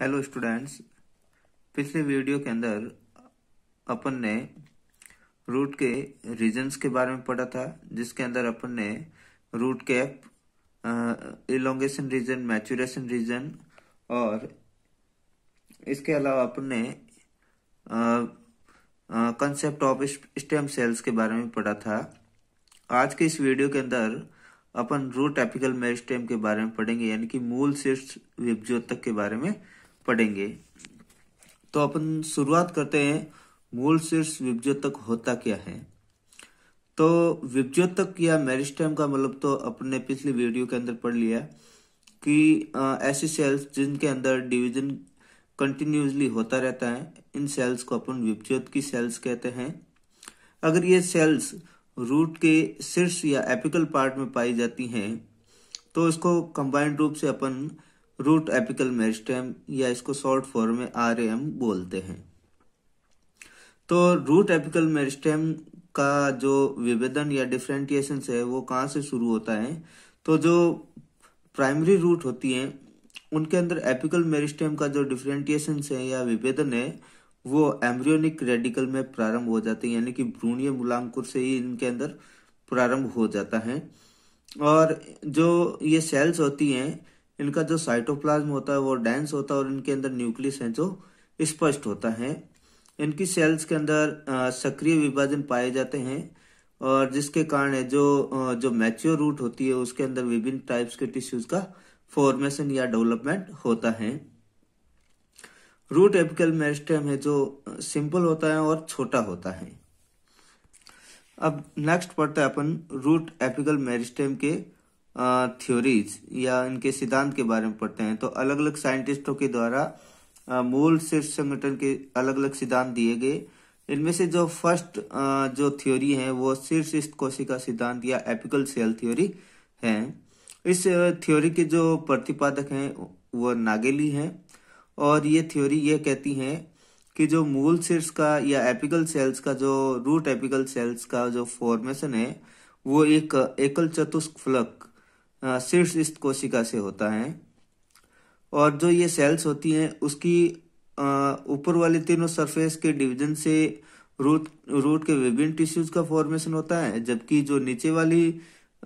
hello students पिछले video के अंदर अपन ने रूट के रीजन के बारे में पढ़ा था जिसके अंदर अपन ने root cap elongation region maturation region और इसके अलावा अपन ने कंसेप्ट ऑफ स्टेम सेल्स के बारे में पढ़ा था आज के इस वीडियो के अंदर अपन रूट एपिकल मेरिस्टेम के बारे में पढ़ेंगे यानी कि मूल शीर्ष विभजोतक के बारे में पढ़ेंगे तो अपन शुरुआत करते हैं मूल शीर्ष विभ्योतक होता क्या है तो विभ्योतक या मेरिस्टेम का मतलब तो अपने पिछले वीडियो के अंदर पढ़ लिया कि ऐसी सेल्स जिनके अंदर डिवीजन कंटिन्यूसली होता रहता है इन सेल्स को अपन विभ्योत की सेल्स कहते हैं अगर ये सेल्स रूट के शीर्ष या एपिकल पार्ट में पाई जाती हैं तो इसको कंबाइंड रूप से अपन रूट एपिकल मेरिस्टेम या इसको शॉर्ट फॉर्म में आर बोलते हैं तो रूट एपिकल मेरिस्टेम का जो विभेदन या डिफ्रेंटिएशन है वो कहाँ से शुरू होता है तो जो प्राइमरी रूट होती हैं उनके अंदर एपिकल मेरिस्टेम का जो डिफ्रेंटिएशन है या विभेदन है वो एम्ब्रियोनिक रेडिकल में प्रारंभ हो जाते हैं यानी कि भ्रूणीय मूलांकुर से ही इनके अंदर प्रारंभ हो जाता है और जो ये सेल्स होती हैं इनका जो साइटोप्लाज्म होता है वो डेंस होता है और इनके अंदर न्यूक्लियस है जो स्पष्ट होता है इनकी सेल्स के अंदर सक्रिय विभाजन पाए जाते हैं और जिसके कारण जो जो मैच्योर रूट होती है उसके अंदर विभिन्न टाइप्स के टिश्यूज का फॉर्मेशन या डेवलपमेंट होता है रूट एपिकल मेरिस्टेम है जो सिंपल होता है और छोटा होता है अब नेक्स्ट पढ़ते हैं अपन रूट एपिकल मेरिस्टेम के थ्योरीज या इनके सिद्धांत के बारे में पढ़ते हैं तो अलग अलग साइंटिस्टों के द्वारा मूल शीर्ष संगठन के अलग अलग सिद्धांत दिए गए इनमें से जो फर्स्ट जो थ्योरी है वो शीर्ष कोशिका सिद्धांत या एपिकल सेल थ्योरी है इस थ्योरी के जो प्रतिपादक हैं वो नागेली हैं और ये थ्योरी ये कहती है कि जो मूल शीर्ष का या एपिकल सेल्स का जो रूट एपिकल सेल्स का जो फॉर्मेशन है वो एक एकल फ्लक शीर्ष इष्ट कोशिका से होता है और जो ये सेल्स होती हैं उसकी ऊपर वाले तीनों सरफेस के डिवीजन से रूट रूट के विभिन्न टिश्यूज का फॉर्मेशन होता है जबकि जो नीचे वाली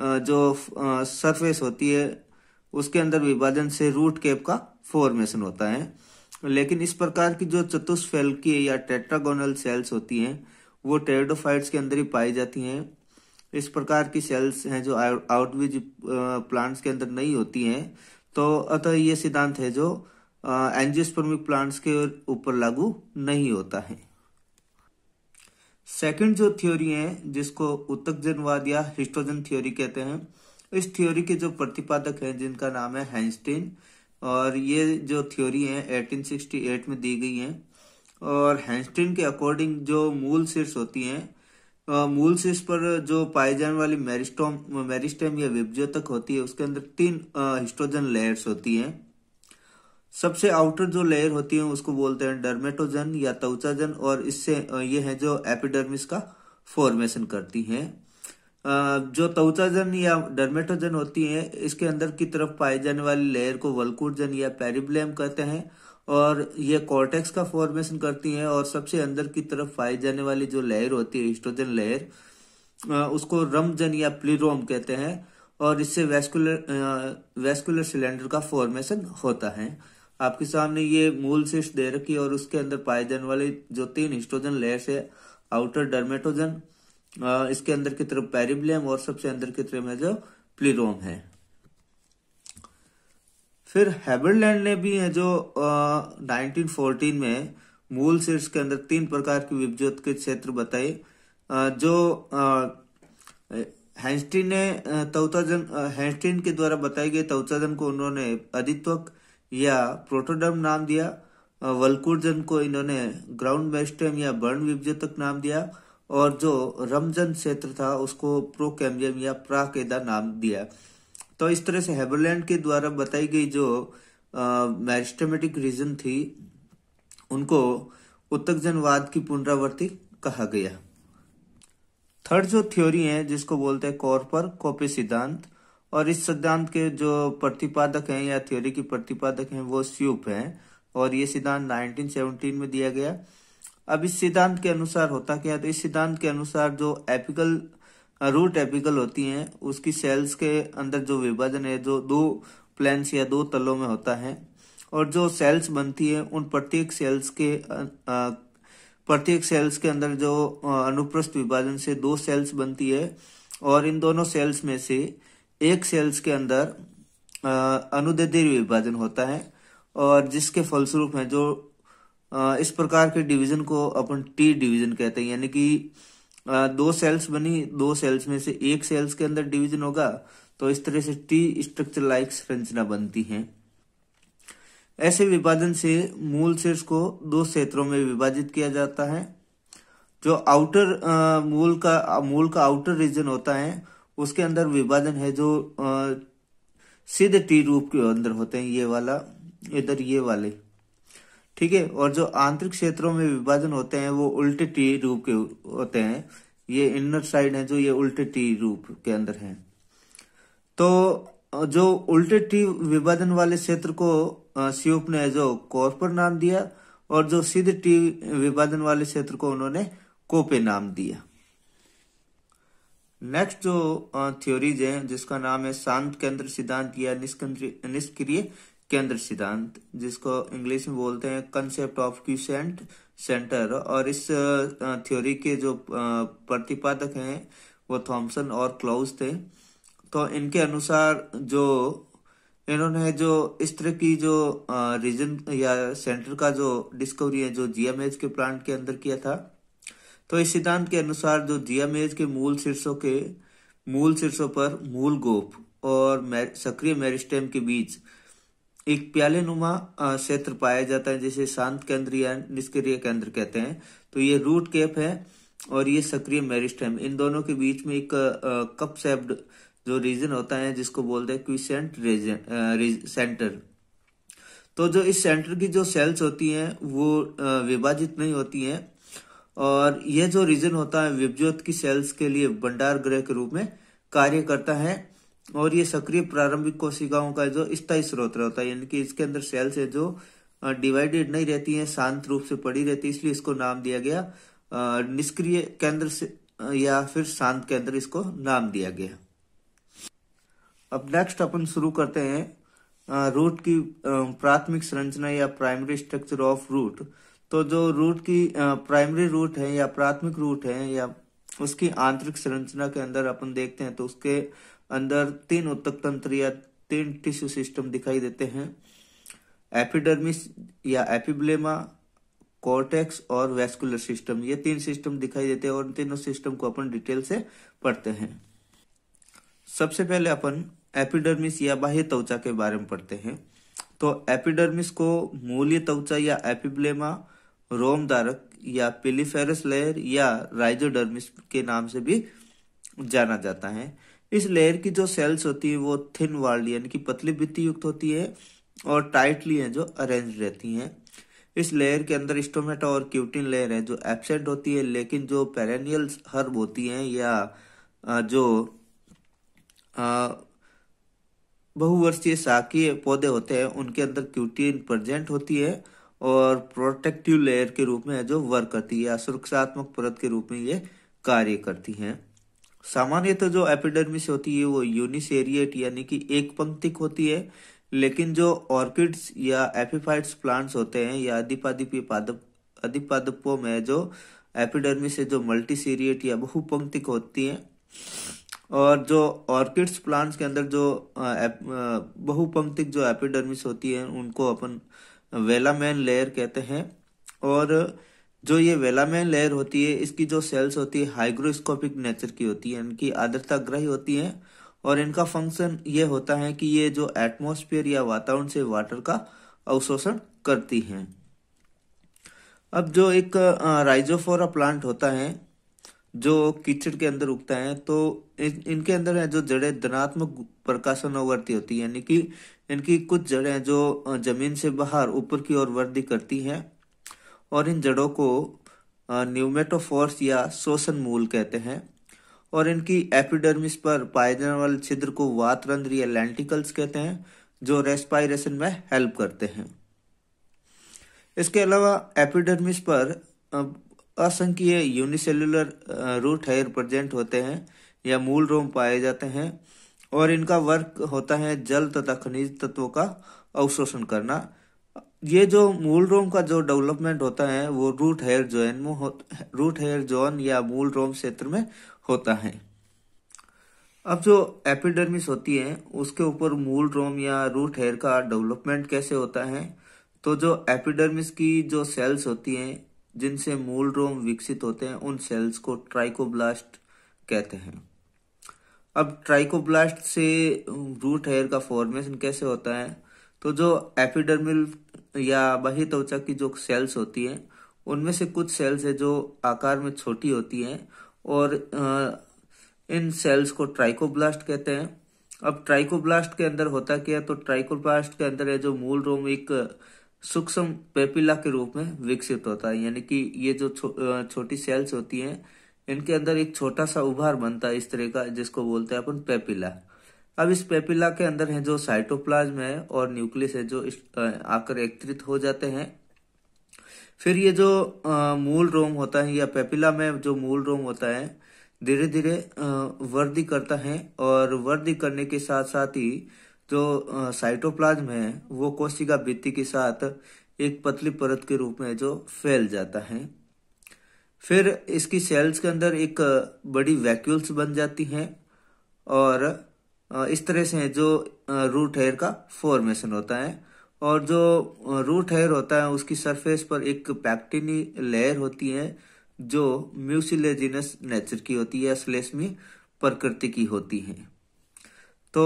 जो सरफेस होती है उसके अंदर विभाजन से रूट कैप का फॉर्मेशन होता है लेकिन इस प्रकार की जो चतुष्फेलकी या टेट्रागोनल सेल्स होती हैं वो टेरिडोफाइट्स के अंदर ही पाई जाती हैं इस प्रकार की सेल्स हैं जो आउटविज प्लांट्स के अंदर नहीं होती हैं तो अतः ये सिद्धांत है जो एंजियोस्पर्मिक प्लांट्स के ऊपर लागू नहीं होता है सेकंड जो थ्योरी है जिसको उत्तकजनवाद या हिस्टोजन थ्योरी कहते हैं इस थ्योरी के जो प्रतिपादक हैं जिनका नाम है हैंस्टीन और ये जो थ्योरी है 1868 में दी गई है और हैंस्टीन के अकॉर्डिंग जो मूल शीर्ष होती हैं मूल इस पर जो पाई जाने वाली मेरिस्टोम मेरिस्टेम या विभजो तक होती है उसके अंदर तीन हिस्ट्रोजन लेयर्स होती हैं सबसे आउटर जो लेयर होती है उसको बोलते हैं डर्मेटोजन या तवचाजन और इससे ये है जो एपिडर्मिस का फॉर्मेशन करती हैं जो तवचाजन या डर्मेटोजन होती है इसके अंदर की तरफ पाए जाने वाली लेयर को वलकुटजन या पेरिब्लेम कहते हैं और ये कॉर्टेक्स का फॉर्मेशन करती है और सबसे अंदर की तरफ पाई जाने वाली जो लहर होती है हिस्ट्रोजन लहर उसको रमजन या प्लीरोम कहते हैं और इससे वेस्कुलर वेस्कुलर सिलेंडर का फॉर्मेशन होता है आपके सामने ये मूल शीर्ष दे रखी और उसके अंदर पाए जाने वाली जो तीन हिस्ट्रोजन लेयर्स है आउटर डर्मेटोजन इसके अंदर की तरफ पेरिब्लियम और सबसे अंदर की तरफ है जो प्लीरोम है फिर हैबरलैंड ने भी है जो नाइनटीन फोर्टीन में मूल शीर्ष के अंदर तीन प्रकार की विद्युत के क्षेत्र बताए जो हैंस्टीन ने तौताजन हैंस्टीन के द्वारा बताई गई तौताजन को उन्होंने अधित्वक या प्रोटोडम नाम दिया वलकुर्जन को इन्होंने ग्राउंड बेस्टम या बर्ण विभ्योतक नाम दिया और जो रमजन क्षेत्र था उसको प्रोकेमजम या प्राकेदा नाम दिया तो इस तरह से हेबरलैंड के द्वारा बताई गई जो मैरिस्टमेटिक रीजन थी उनको जनवाद की पुनरावृत्ति कहा गया थर्ड जो थ्योरी है जिसको बोलते हैं कॉर्पर कॉपी सिद्धांत और इस सिद्धांत के जो प्रतिपादक हैं या थ्योरी की प्रतिपादक हैं वो स्यूप हैं और ये सिद्धांत 1917 में दिया गया अब इस सिद्धांत के अनुसार होता क्या तो इस सिद्धांत के अनुसार जो एपिकल रूट एपिकल होती हैं उसकी सेल्स के अंदर जो विभाजन है जो दो प्लेन्स या दो तलों में होता है और जो सेल्स बनती है उन प्रत्येक सेल्स के प्रत्येक सेल्स के अंदर जो अनुप्रस्थ विभाजन से दो सेल्स बनती है और इन दोनों सेल्स में से एक सेल्स के अंदर अनुदेदीय विभाजन होता है और जिसके फलस्वरूप है जो इस प्रकार के डिवीजन को अपन टी डिवीजन कहते हैं यानी कि दो सेल्स बनी दो सेल्स में से एक सेल्स के अंदर डिवीजन होगा तो इस तरह से टी स्ट्रक्चर लाइक संरचना बनती है ऐसे विभाजन से मूल सेल्स को दो क्षेत्रों में विभाजित किया जाता है जो आउटर मूल का मूल का आउटर रीजन होता है उसके अंदर विभाजन है जो आ, सीधे टी रूप के अंदर होते हैं ये वाला इधर ये वाले ठीक है और जो आंतरिक क्षेत्रों में विभाजन होते हैं वो उल्टे टी रूप के होते हैं ये इनर साइड है जो ये उल्टे टी रूप के अंदर है तो जो उल्टे टी विभाजन वाले क्षेत्र को स्यूप ने जो कॉर्पर नाम दिया और जो सीधे टी विभाजन वाले क्षेत्र को उन्होंने कोपे नाम दिया नेक्स्ट जो थ्योरीज है जिसका नाम है शांत केंद्र सिद्धांत या निष्क्रिय केंद्र सिद्धांत जिसको इंग्लिश में बोलते हैं कंसेप्ट ऑफ क्यूसेंट सेंटर और इस थ्योरी के जो प्रतिपादक हैं वो थॉमसन और क्लाउस थे तो इनके अनुसार जो इन्होंने जो इस तरह की जो रीजन या सेंटर का जो डिस्कवरी है जो जीएमएच के प्लांट के अंदर किया था तो इस सिद्धांत के अनुसार जो जीएमएच के मूल शीर्षों के मूल शीर्षों पर मूल गोप और सक्रिय मेरिस्टेम के बीच एक प्याले नुमा क्षेत्र पाया जाता है जिसे शांत केंद्र या निष्क्रिय केंद्र कहते हैं तो ये रूट कैप है और ये सक्रिय मेरिस्टेम इन दोनों के बीच में एक कप सेप्ड जो रीजन होता है जिसको बोलते हैं क्विसेंट रीजन सेंटर तो जो इस सेंटर की जो सेल्स होती हैं वो विभाजित नहीं होती हैं और यह जो रीजन होता है विभजोत की सेल्स के लिए भंडार ग्रह के रूप में कार्य करता है और ये सक्रिय प्रारंभिक कोशिकाओं का जो स्थायी स्रोत रहता है यानी कि इसके अंदर सेल्स है जो डिवाइडेड नहीं रहती है शांत रूप से पड़ी रहती है इसलिए इसको नाम दिया गया निष्क्रिय केंद्र से या फिर शांत केंद्र इसको नाम दिया गया अब नेक्स्ट अपन शुरू करते हैं रूट की प्राथमिक संरचना या प्राइमरी स्ट्रक्चर ऑफ रूट तो जो रूट की प्राइमरी रूट है या प्राथमिक रूट है या उसकी आंतरिक संरचना के अंदर अपन देखते हैं तो उसके अंदर तीन उत्तक तंत्र या तीन टिश्यू सिस्टम दिखाई देते हैं एपिडर्मिस या एपिब्लेमा कॉर्टेक्स और वेस्कुलर सिस्टम ये तीन सिस्टम दिखाई देते हैं और तीनों सिस्टम को अपन डिटेल से पढ़ते हैं सबसे पहले अपन एपिडर्मिस या बाह्य त्वचा के बारे में पढ़ते हैं तो एपिडर्मिस को मूल्य त्वचा या एपिब्लेमा रोमदारक या पिलीफेरस लेयर या राइजोडर्मिस के नाम से भी जाना जाता है इस लेयर की जो सेल्स होती है वो थिन वाल्ड यानी कि पतली भित्ती युक्त होती है और टाइटली है जो अरेंज रहती हैं इस लेयर के अंदर स्टोमेटा और क्यूटिन लेयर है जो एबसेंट होती है लेकिन जो पेरेनियल हर्ब होती हैं या जो बहुवर्षीय शाकीय पौधे होते हैं उनके अंदर क्यूटीन प्रजेंट होती है और प्रोटेक्टिव लेयर के रूप में जो वर्क करती है या सुरक्षात्मक परत के रूप में ये कार्य करती हैं सामान्यतः तो जो एपिडर्मिस होती है वो यूनिसेरिएट यानी कि एक पंक्तिक होती है लेकिन जो ऑर्किड्स या एपिफाइट्स प्लांट्स होते हैं या अधिपादिपी पादप अधिपादपों में जो एपिडर्मिस है जो मल्टीसीरिएट या बहुपंक्तिक होती है और जो ऑर्किड्स प्लांट्स के अंदर जो बहुपंक्तिक जो एपिडर्मिस होती है उनको अपन वेलामैन लेयर कहते हैं और जो ये वेलामेन लेयर होती है इसकी जो सेल्स होती है हाइग्रोस्कोपिक नेचर की होती है इनकी आदरता ग्रही होती है और इनका फंक्शन ये होता है कि ये जो एटमोस्फेयर या वातावरण से वाटर का अवशोषण करती हैं अब जो एक राइजोफोरा प्लांट होता है जो कीचड़ के अंदर उगता है तो इन, इनके अंदर है जो जड़ें धनात्मक प्रकाशन वर्ती होती है यानी कि इनकी कुछ जड़ें जो जमीन से बाहर ऊपर की ओर वृद्धि करती हैं और इन जड़ों को न्यूमेटोफोर्स या शोषण मूल कहते हैं और इनकी एपिडर्मिस पर पाए जाने वाले छिद्र को वातरंध्र या लेंटिकल्स कहते हैं जो रेस्पायरेशन में हेल्प करते हैं इसके अलावा एपिडर्मिस पर असंख्य यूनिसेलुलर रूट हेयर प्रजेंट होते हैं या मूल रोम पाए जाते हैं और इनका वर्क होता है जल तथा खनिज तत्वों का अवशोषण करना ये जो मूल रोम का जो डेवलपमेंट होता है वो रूट हेयर जोन में रूट हेयर जोन या मूल रोम क्षेत्र में होता है अब जो एपिडर्मिस होती है उसके ऊपर मूल रोम या रूट हेयर का डेवलपमेंट कैसे होता है तो जो एपिडर्मिस की जो सेल्स होती हैं जिनसे मूल रोम विकसित होते हैं उन सेल्स को ट्राइकोब्लास्ट कहते हैं अब ट्राइकोब्लास्ट से रूट हेयर का फॉर्मेशन कैसे होता है तो जो एपिडर्मिल या बही त्वचा की जो सेल्स होती है उनमें से कुछ सेल्स है जो आकार में छोटी होती है और इन सेल्स को ट्राइकोब्लास्ट कहते हैं अब ट्राइकोब्लास्ट के अंदर होता क्या है तो ट्राइकोब्लास्ट के अंदर है जो मूल रोम एक सूक्ष्म पेपिला के रूप में विकसित होता है यानी कि ये जो छो, छोटी सेल्स होती हैं इनके अंदर एक छोटा सा उभार बनता है इस तरह का जिसको बोलते हैं अपन पेपिला अब इस पेपिला के अंदर है जो साइटोप्लाज्म है और न्यूक्लियस है जो आकर एकत्रित हो जाते हैं फिर ये जो मूल रोम होता है या पेपिला में जो मूल रोम होता है धीरे धीरे वृद्धि करता है और वृद्धि करने के साथ साथ ही जो साइटोप्लाज्म है वो कोशिका भित्ति के साथ एक पतली परत के रूप में जो फैल जाता है फिर इसकी सेल्स के अंदर एक बड़ी वैक्यूल्स बन जाती हैं और इस तरह से जो रूट हेयर का फॉर्मेशन होता है और जो रूट हेयर होता है उसकी सरफेस पर एक पैक्टिनी लेयर होती है जो म्यूसिलेजिनस नेचर की होती है स्लेशमी प्रकृति की होती है तो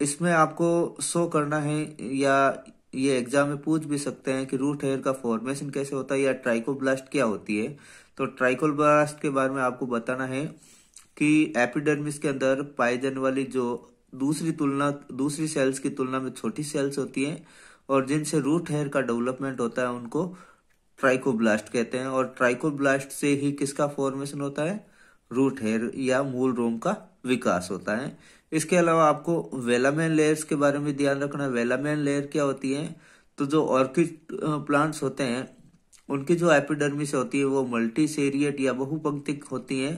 इसमें आपको शो करना है या ये एग्जाम में पूछ भी सकते हैं कि रूट हेयर का फॉर्मेशन कैसे होता है या ट्राइकोब्लास्ट क्या होती है तो ट्राइकोब्लास्ट के बारे में आपको बताना है कि एपिडर्मिस के अंदर पाए जाने वाली जो दूसरी तुलना दूसरी सेल्स की तुलना में छोटी सेल्स होती हैं और जिनसे रूट हेयर का डेवलपमेंट होता है उनको ट्राइकोब्लास्ट कहते हैं और ट्राइकोब्लास्ट से ही किसका फॉर्मेशन होता है रूट हेयर या मूल रोम का विकास होता है इसके अलावा आपको वेलामेन लेयर्स के बारे में ध्यान रखना वेलामेन लेयर क्या होती है तो जो ऑर्किड प्लांट्स होते हैं उनकी जो एपिडर्मिस होती है वो मल्टी सेरियट या बहुपंक्तिक होती है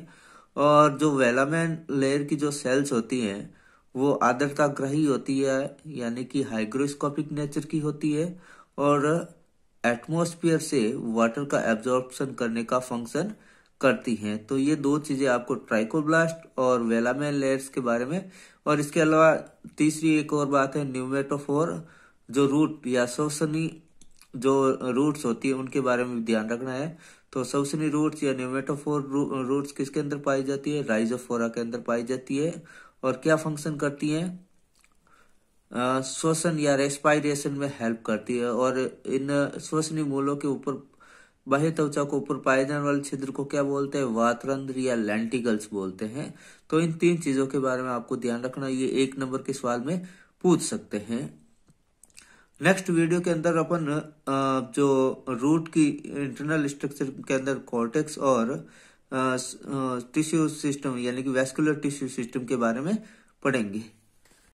और जो वेलामेन लेयर की जो सेल्स होती हैं वो आदरता ग्रही होती है यानी कि हाइग्रोस्कोपिक नेचर की होती है और एटमोस्फियर से वाटर का एब्जॉर्प्शन करने का फंक्शन करती हैं तो ये दो चीज़ें आपको ट्राइकोब्लास्ट और वेलामेन लेयर्स के बारे में और इसके अलावा तीसरी एक और बात है न्यूमेटोफोर जो रूट या शोषणी जो रूट्स होती है उनके बारे में ध्यान रखना है तो सबसनी रूट्स या न्यूमेटोफोर रूट्स किसके अंदर पाई जाती है राइजोफोरा के अंदर पाई जाती है और क्या फंक्शन करती है श्वसन या रेस्पायरेशन में हेल्प करती है और इन श्वसनी मूलों के ऊपर बाह्य त्वचा को ऊपर पाए जाने वाले छिद्र को क्या बोलते हैं वातरंध्र या लेंटिकल्स बोलते हैं तो इन तीन चीजों के बारे में आपको ध्यान रखना ये एक नंबर के सवाल में पूछ सकते हैं नेक्स्ट वीडियो के अंदर अपन जो रूट की इंटरनल स्ट्रक्चर के अंदर कॉर्टेक्स और टिश्यू सिस्टम यानी कि वेस्कुलर टिश्यू सिस्टम के बारे में पढ़ेंगे